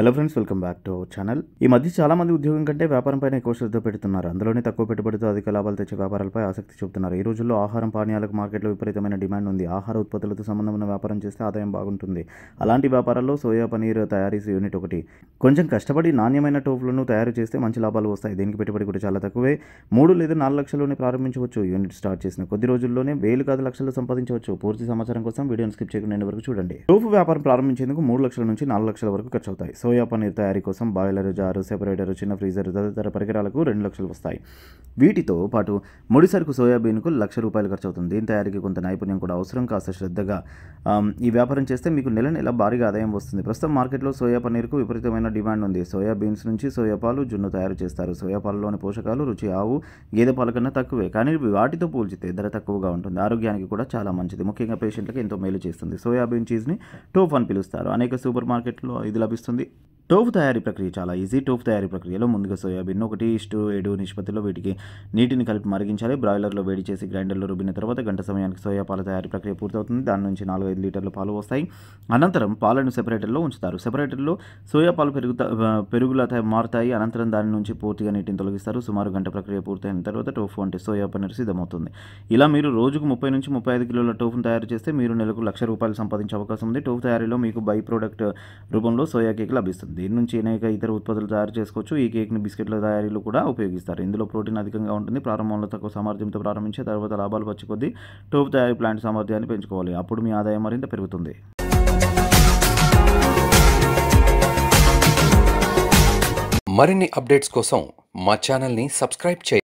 hello friends welcome back to our channel ఈ మధ్య చాలా మంది ఉద్యోగం కంటే వ్యాపారం పైన ఎక్కువ శ్రద్ధ పెడుతున్నారు అందులోనే తక్కువ పెట్టుబడితో అధిక లాభాలు తెచ్చే వ్యాపారాలపై ఆసక్తి చూపుతున్నారు ఈ రోజుల్లో ఆహారం పానీయాలకు మార్కెట్లో విపరీతమైన డిమాండ్ ఉంది ఆహార ఉత్పత్తులతో సంబంధం ఉన్న వ్యాపారం చేస్తే ఆదాయం బాగుంటుంది అలాంటి వ్యాపారాల్లో సోయా పనీర్ తయారీ యూనిట్ ఒకటి కొంచెం కష్టపడి నాణ్యమైన టోపులను తయారు చేస్తే మంచి లాభాలు వస్తాయి దీనికి పెట్టుబడి కూడా చాలా తక్కువే మూడు లేదా నాలుగు లక్షల్లోనే ప్రారంభించవచ్చు యూనిట్ స్టార్ట్ చేసిన కొద్ది రోజుల్లోనే వేలు కాదు లక్షలు సంపాదించవచ్చు పూర్తి సమాచారం కోసం వీడియోని స్కిప్ చేయకుండా వరకు చూడండి టోపు వ్యాపారం ప్రారంభించేందుకు మూడు లక్షల నుంచి నాలుగు లక్షల వరకు ఖర్చు అవుతాయి సోయా పన్నీర్ తయారీ కోసం బాయిలర్ జారు సెపరేటర్ చిన్న ఫ్రీజర్ తదితర పరికరాలకు రెండు లక్షలు వస్తాయి వీటితో పాటు ముడిసరుకు సోయాబీన్కు లక్ష రూపాయలు ఖర్చు అవుతుంది దీని తయారీకి కొంత నైపుణ్యం కూడా అవసరం కాస్త శ్రద్ధగా ఈ వ్యాపారం చేస్తే మీకు నెల నెల భారీగా ఆదాయం వస్తుంది ప్రస్తుతం మార్కెట్లో సోయా పన్నీర్కు విపరీతమైన డిమాండ్ ఉంది సోయాబీన్స్ నుంచి సోయా పాలు జున్ను తయారు చేస్తారు సోయా పోషకాలు రుచి ఆవు గేదె పాల కన్నా తక్కువే కానీ వాటితో పోల్చితే ధర తక్కువగా ఉంటుంది ఆరోగ్యానికి కూడా చాలా మంచిది ముఖ్యంగా పేషెంట్లకు ఎంతో మేలు చేస్తుంది సోయాబీన్ చీజ్ని టోఫ్ అని పిలుస్తారు అనేక సూపర్ మార్కెట్లో ఇది లభిస్తుంది టోఫ్ తయారీ ప్రక్రియ చాలా ఈజీ టోఫ్ తయారీ ప్రక్రియలో ముందుగా సోయాబీన్ ఒకటి ఇష్టు ఏడు నిష్పత్తిలో వీటికి నీటిని కలిపి మరిగించాలి బ్రాయిలర్లో వేడి చేసి గ్రైండర్లో రుబ్బిన తర్వాత గంట సమయానికి సోయా పాల తయారీ ప్రక్రియ పూర్తవుతుంది దాని నుంచి నాలుగు ఐదు లీటర్ల పాలు వస్తాయి అనంతరం పాలను సెపరేటర్లో ఉంచుతారు సెపరేటర్లో సోయా పాలు పెరుగుతా పెరుగులా మారుతాయి అనంతరం దాని నుంచి పూర్తిగా నీటిని తొలగిస్తారు సుమారు గంట ప్రక్రియ పూర్తయిన తర్వాత టోఫు అంటే సోయా పన్నీర్ సిద్ధమవుతుంది ఇలా మీరు రోజుకు ముప్పై నుంచి ముప్పై ఐదు కిలోల టోఫును తయారు చేస్తే మీరు నెలకు లక్ష రూపాయలు సంపాదించే అవకాశం ఉంది టోఫు తయారీలో మీకు బై ప్రోడక్ట్ రూపంలో సోయా కేక్ లభిస్తుంది దీని నుంచి అనేక ఇతర ఉత్పత్తులు తయారు చేసుకోవచ్చు ఈ కేక్ని బిస్కెట్ల తయారీలో కూడా ఉపయోగిస్తారు ఇందులో ప్రోటీన్ అధిక అధికంగా ఉంటుంది ప్రారంభంలో తక్కువ సామర్థ్యంతో ప్రారంభించే తర్వాత లాభాలు వచ్చే కొద్దీ టోప్ తయారీ ప్లాంట్ సామర్థ్యాన్ని పెంచుకోవాలి అప్పుడు మీ ఆదాయం మరింత పెరుగుతుంది మరిన్ని అప్డేట్స్ కోసం మా ఛానల్ని సబ్స్క్రైబ్ చేయండి